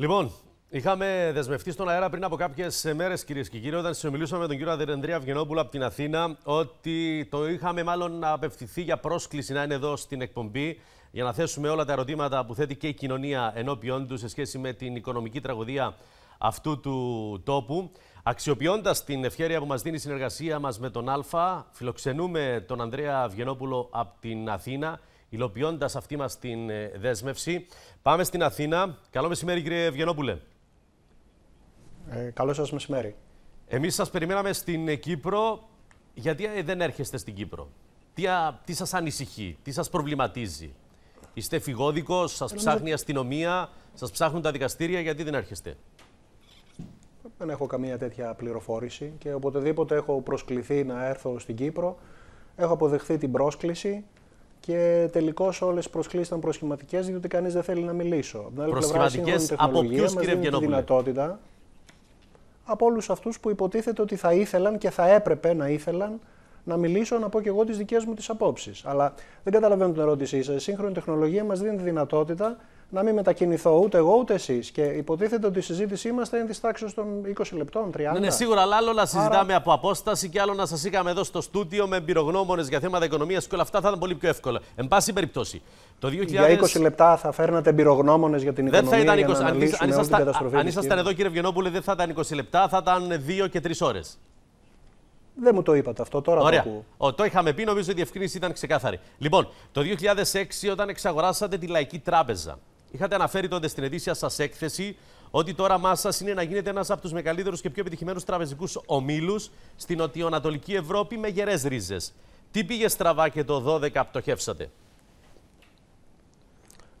Λοιπόν, είχαμε δεσμευτεί στον αέρα πριν από κάποιες μέρες, κυρίες και κύριοι, όταν συνομιλούσαμε με τον κύριο Αδερεντρία Αυγενόπουλο από την Αθήνα, ότι το είχαμε μάλλον απευθυνθεί για πρόσκληση να είναι εδώ στην εκπομπή για να θέσουμε όλα τα ερωτήματα που θέτει και η κοινωνία ενώπιον του σε σχέση με την οικονομική τραγωδία αυτού του τόπου. Αξιοποιώντας την ευχαίρεια που μας δίνει η συνεργασία μας με τον Α, φιλοξενούμε τον Ανδρέα Αυγενόπουλο από την Αθήνα υλοποιώντας αυτή μας την ε, δέσμευση. Πάμε στην Αθήνα. Καλό μεσημέρι, κύριε Ευγενόπουλε. Ε, καλό σας μεσημέρι. Εμείς σας περιμέναμε στην ε, Κύπρο. Γιατί ε, δεν έρχεστε στην Κύπρο, Τι, τι σας ανησυχεί, τι σας προβληματίζει, Είστε φυγόδικος, σας ψάχνει η αστυνομία, σας ψάχνουν τα δικαστήρια, γιατί δεν έρχεστε. Δεν έχω καμία τέτοια πληροφόρηση και οποτεδήποτε έχω προσκληθεί να έρθω στην Κύπρο, έχω αποδεχθεί την πρόσκληση και τελικώς όλες οι προσκλήσεις ήταν προσχηματικές, διότι κανείς δεν θέλει να μιλήσω. Προσχηματικέ από ποιου, κύριε δυνατότητα; Από όλους αυτούς που υποτίθεται ότι θα ήθελαν και θα έπρεπε να ήθελαν να μιλήσω, να πω και εγώ τις δικές μου τις απόψεις. Αλλά δεν καταλαβαίνω την ερώτησή σας. Η σύγχρονη τεχνολογία μας δίνει τη δυνατότητα να μην μετακινηθώ ούτε εγώ ούτε εσείς. Και υποτίθεται ότι η συζήτησή μας θα είναι τη τάξη των 20 λεπτών, 30. Ναι, ναι, σίγουρα, αλλά άλλο να συζητάμε Άρα... από απόσταση και άλλο να σας είχαμε εδώ στο στούντιο με εμπειρογνώμονες για θέματα οικονομίας και όλα αυτά θα ήταν πολύ πιο εύκολο. Εν πάση περιπτώσει. Το 2000... Για 20 λεπτά θα φέρνατε εμπειρογνώμονες για την οικονομία. Δεν θα ήταν 20. αν, ήσασταν, εδώ, κύριε Βιενόπουλε, δεν θα ήταν 20 λεπτά, θα ήταν 2 και 3 ώρες. Δεν μου το είπατε αυτό, τώρα Ωραία. το Ο, το είχαμε πει, νομίζω ότι η διευκρίνηση ήταν ξεκάθαρη. Λοιπόν, το 2006 όταν εξαγοράσατε τη Λαϊκή Τράπεζα, Είχατε αναφέρει τότε στην ετήσια σας έκθεση ότι τώρα σα είναι να γίνετε ένας από τους μεγαλύτερους και πιο επιτυχημένους τραπεζικούς ομίλους στην νοτιοανατολική Ευρώπη με γερές ρίζες. Τι πήγε στραβά και το 12 πτωχεύσατε.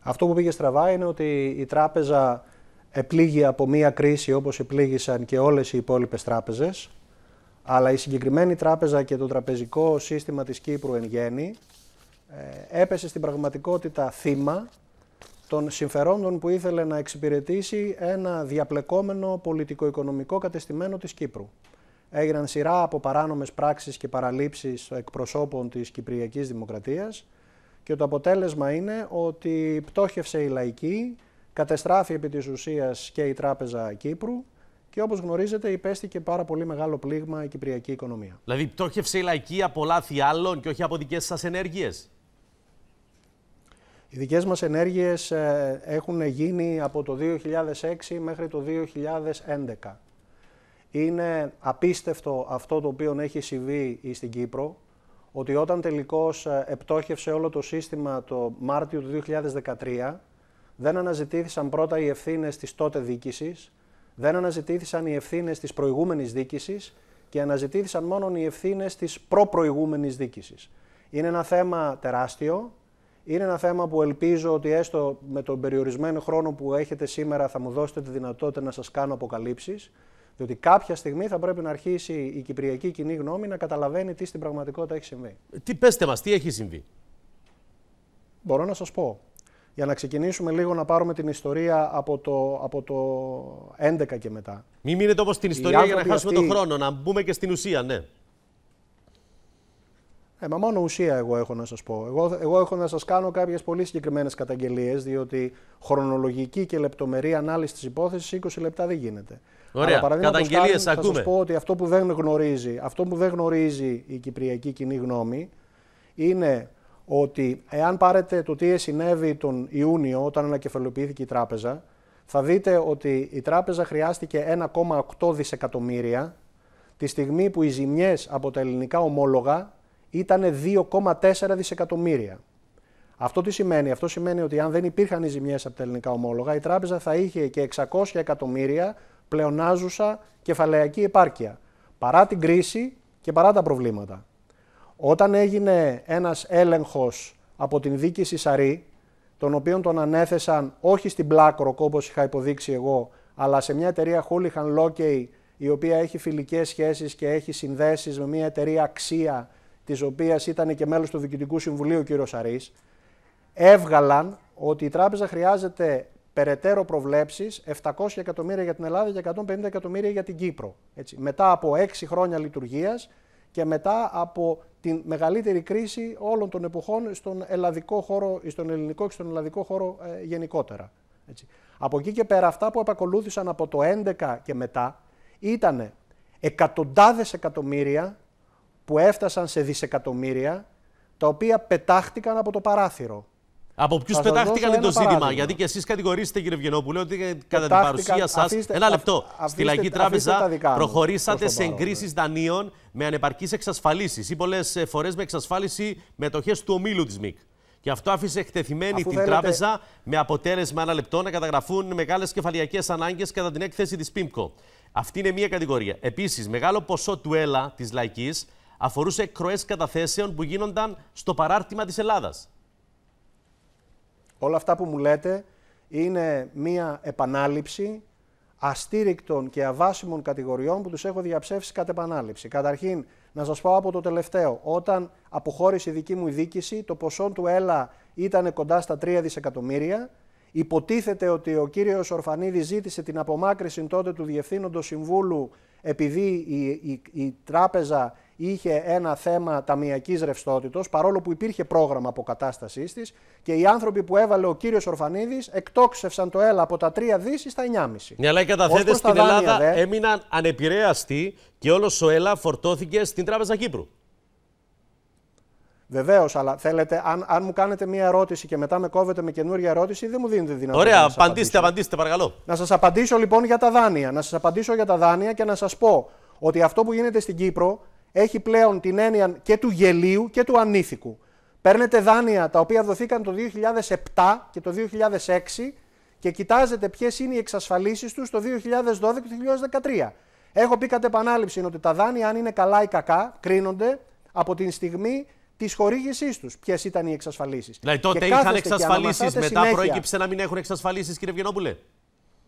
Αυτό που πήγε στραβά είναι ότι η τράπεζα επλήγει από μία κρίση όπως επλήγησαν και όλες οι υπόλοιπες τράπεζες, αλλά η συγκεκριμένη τράπεζα και το τραπεζικό σύστημα της Κύπρου εν γέννη ε, έπεσε στην πραγματικότητα θύμα των συμφερόντων που ήθελε να εξυπηρετήσει ένα διαπλεκόμενο πολιτικο-οικονομικό κατεστημένο της Κύπρου. Έγιναν σειρά από παράνομες πράξεις και παραλήψεις εκπροσώπων της Κυπριακής Δημοκρατίας και το αποτέλεσμα είναι ότι πτώχευσε η λαϊκή, κατεστράφη επί της ουσίας και η Τράπεζα Κύπρου και όπως γνωρίζετε υπέστηκε πάρα πολύ μεγάλο πλήγμα η Κυπριακή οικονομία. Δηλαδή πτώχευσε η λαϊκή από λάθη άλλων και όχι από δικές σας ενέργειες. Οι δικές μας ενέργειες ε, έχουν γίνει από το 2006 μέχρι το 2011. Είναι απίστευτο αυτό το οποίο έχει συμβεί στην Κύπρο, ότι όταν τελικώς ε, επτόχευσε όλο το σύστημα το Μάρτιο του 2013, δεν αναζητήθησαν πρώτα οι ευθύνες της τότε δίκησης, δεν αναζητήθησαν οι ευθύνες της προηγούμενης δίκησης και αναζητήθησαν μόνο οι ευθύνες της προπροηγούμενης δίκησης. Είναι ένα θέμα τεράστιο, είναι ένα θέμα που ελπίζω ότι έστω με τον περιορισμένο χρόνο που έχετε σήμερα θα μου δώσετε τη δυνατότητα να σας κάνω αποκαλύψεις, διότι κάποια στιγμή θα πρέπει να αρχίσει η κυπριακή κοινή γνώμη να καταλαβαίνει τι στην πραγματικότητα έχει συμβεί. Τι πέστε μας, τι έχει συμβεί. Μπορώ να σας πω. Για να ξεκινήσουμε λίγο να πάρουμε την ιστορία από το, από το 11 και μετά. Μην μείνετε όπως στην ιστορία για να χάσουμε τον χρόνο, να μπούμε και στην ουσία, ναι. Ε, μα μόνο ουσία εγώ έχω να σας πω. Εγώ, εγώ έχω να σας κάνω κάποιες πολύ συγκεκριμένες καταγγελίες, διότι χρονολογική και λεπτομερή ανάλυση της υπόθεσης 20 λεπτά δεν γίνεται. Ωραία, καταγγελίες ακούμε. Θα σας πω ότι αυτό που δεν γνωρίζει, αυτό που δεν γνωρίζει η κυπριακή κοινή γνώμη είναι ότι εάν πάρετε το τι συνέβη τον Ιούνιο όταν ανακεφαλοποιήθηκε η τράπεζα, θα δείτε ότι η τράπεζα χρειάστηκε 1,8 δισεκατομμύρια τη στιγμή που οι ζημιές από τα ελληνικά ομόλογα ήταν 2,4 δισεκατομμύρια. Αυτό τι σημαίνει. Αυτό σημαίνει ότι αν δεν υπήρχαν οι ζημιές από τα ελληνικά ομόλογα, η τράπεζα θα είχε και 600 εκατομμύρια πλεονάζουσα κεφαλαϊκή επάρκεια. Παρά την κρίση και παρά τα προβλήματα. Όταν έγινε ένας έλεγχος από την δίκηση Σαρή, τον οποίον τον ανέθεσαν όχι στην BlackRock όπως είχα υποδείξει εγώ, αλλά σε μια εταιρεία Hooligan Lockey, η οποία έχει φιλικές σχέσεις και έχει συνδέσεις με μια εταιρεία αξία της οποίας ήταν και μέλος του Διοικητικού Συμβουλίου ο κ. Σαρής, έβγαλαν ότι η τράπεζα χρειάζεται περαιτέρω προβλέψεις 700 εκατομμύρια για την Ελλάδα και 150 εκατομμύρια για την Κύπρο. Έτσι, μετά από 6 χρόνια λειτουργίας και μετά από την μεγαλύτερη κρίση όλων των εποχών στον, ελλαδικό χώρο, στον ελληνικό και στον ελλαδικό χώρο ε, γενικότερα. Έτσι. Από εκεί και πέρα αυτά που επακολούθησαν από το 2011 και μετά ήταν εκατοντάδες εκατομμύρια που έφτασαν σε δισεκατομμύρια, τα οποία πετάχτηκαν από το παράθυρο. Από ποιους πετάχτηκαν είναι το ζήτημα. Παράδειγμα. Γιατί και εσείς κατηγορήσετε, κύριε Ευγενόπουλο, ότι κατά την παρουσία σας. Ένα λεπτό. Αφήστε, στη Λαϊκή Τράπεζα προχωρήσατε σε ναι. εγκρίσεις δανείων με ανεπαρκείς εξασφαλίσεις ή πολλές ε, φορές με εξασφάλιση μετοχές του ομίλου της ΜΙΚ. Και αυτό άφησε εκτεθειμένη Αφού την θέλετε... τράπεζα με αποτέλεσμα ένα λεπτό να καταγραφούν μεγάλες κεφαλιακές ανάγκες κατά την έκθεση της ΠΥΜΚΟ. Αυτή είναι μία κατηγορία. Επίσης, μεγάλο ποσό του ΕΛΑ της Λαϊκής αφορούσε εκροέ καταθέσεων που γίνονταν στο παράρτημα της Ελλάδας. Όλα αυτά που μου λέτε είναι μία επανάληψη αστήρικτων και αβάσιμων κατηγοριών που τους έχω διαψεύσει κατά επανάληψη. Καταρχήν, να σας πω από το τελευταίο, όταν αποχώρησε η δική μου δίκηση, το ποσό του ΕΛΑ ήταν κοντά στα 3 δισεκατομμύρια. Υποτίθεται ότι ο κύριος Ορφανίδης ζήτησε την απομάκρυση τότε του Διευθύνοντος Συμβούλου επειδή η, η τράπεζα είχε ένα θέμα ταμιακής ρευστότητα, παρόλο που υπήρχε πρόγραμμα αποκατάστασής της και οι άνθρωποι που έβαλε ο κύριος Ορφανίδης εκτόξευσαν το ΕΛΑ από τα 3 δι στα 9,5. Ναι, αλλά οι καταθέτε στην Ελλάδα δε... έμειναν ανεπηρέαστοι και όλος ο ΕΛΑ φορτώθηκε στην Τράπεζα Κύπρου. Βεβαίως, αλλά θέλετε, αν, αν μου κάνετε μία ερώτηση και μετά με κόβετε με καινούργια ερώτηση, δεν μου δίνετε δυνατότητα. Ωραία, να απαντήστε, απαντήστε, παρακαλώ. Να σας απαντήσω λοιπόν για τα δάνεια. Να σας απαντήσω για τα δάνεια και να σας πω ότι αυτό που γίνεται στην Κύπρο έχει πλέον την έννοια και του γελίου και του ανήθικου. Παίρνετε δάνεια τα οποία δοθήκαν το 2007 και το 2006 και κοιτάζετε ποιες είναι οι εξασφαλίσεις τους το 2012 και το 2013. Έχω πει κατ' επανάληψη ότι τα δάνεια, αν είναι καλά ή κακά, κρίνονται από την στιγμή της χορήγησής τους. Ποιες ήταν οι εξασφαλίσεις. Δηλαδή τότε είχαν εξασφαλίσει, μετά συνέχεια. προέκυψε να μην έχουν εξασφαλίσεις, κύριε Βγενόπουλε.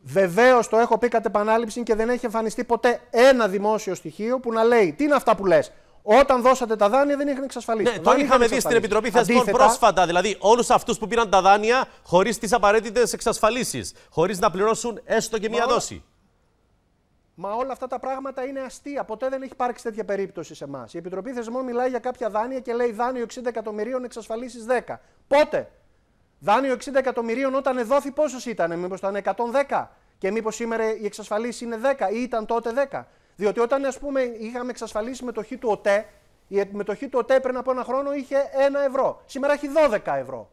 Βεβαίως το έχω πει κατ' επανάληψη και δεν έχει εμφανιστεί ποτέ ένα δημόσιο στοιχείο που να λέει τι είναι αυτά που λες. Όταν δώσατε τα δάνεια δεν είχαν εξασφαλίσει. Ναι, το είχαμε δει στην Επιτροπή Θεσμών πρόσφατα. Δηλαδή, όλους αυτούς που πήραν τα δάνεια χωρίς τις απαραίτητες εξασφαλίσεις, χωρίς να πληρώσουν έστω και μία δόση. Μα όλα αυτά τα πράγματα είναι αστεία. Ποτέ δεν έχει υπάρξει τέτοια περίπτωση σε εμάς. Η Επιτροπή Θεσμών μιλάει για κάποια δάνεια και λέει δάνειο 60 εκατομμυρίων εξασφαλίσεις 10. Πότε, Δάνειο 60 εκατομμυρίων όταν εδόθη πόσος ήταν, μήπως ήταν 110 και μήπως σήμερα η εξασφαλίσεις είναι 10 ή ήταν τότε 10. Διότι όταν ας πούμε είχαμε εξασφαλίσει μετοχή του ΟΤΕ, η μετοχή του ΟΤΕ πριν από ένα χρόνο είχε 1 ευρώ. Σήμερα έχει 12 ευρώ.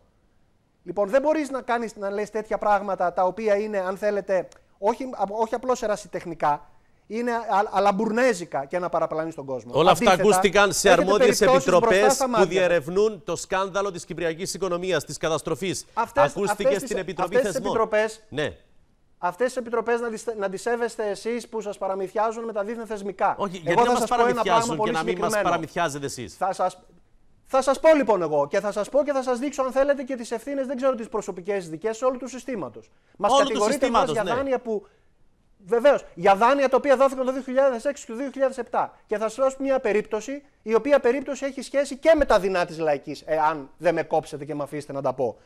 Λοιπόν, δεν μπορείς να κάνεις να λες τέτοια πράγματα τα οποία είναι, αν θέλετε, όχι, όχι απλώς ερασιτεχνικά, είναι αλαμπουρνέζικα και να παραπλανεί τον κόσμο. Όλα αυτά ακούστηκαν σε αρμόδιε επιτροπέ που διερευνούν το σκάνδαλο της κυπριακής οικονομίας, της καταστροφής. Ακούστηκε αυτές, στην Επιτροπή αυτές Θεσμών. Επιτροπές, ναι. Αυτές τις επιτροπές να τις σέβεστε εσείς που σας παραμυθιάζουν με τα δίθεν θεσμικά. Όχι, εγώ γιατί θα σας πω και να μην μας παραμυθιάζετε εσείς. Θα σας θα πω λοιπόν εγώ και θα σας πω και θα σας δείξω αν θέλετε και τις ευθύνες, δεν ξέρω τις προσωπικές δικές όλου του συστήματος. Μας κατηγορείτε εμάς για ναι. δάνεια που Βεβαίως. Για δάνεια τα οποία δόθηκαν το 2006 και το 2007. Και θα σας δώσω μια περίπτωση, η οποία περίπτωση έχει σχέση και με τα δεινά της λαϊκής, εάν δεν με κόψετε και με αφήσετε να τα πω.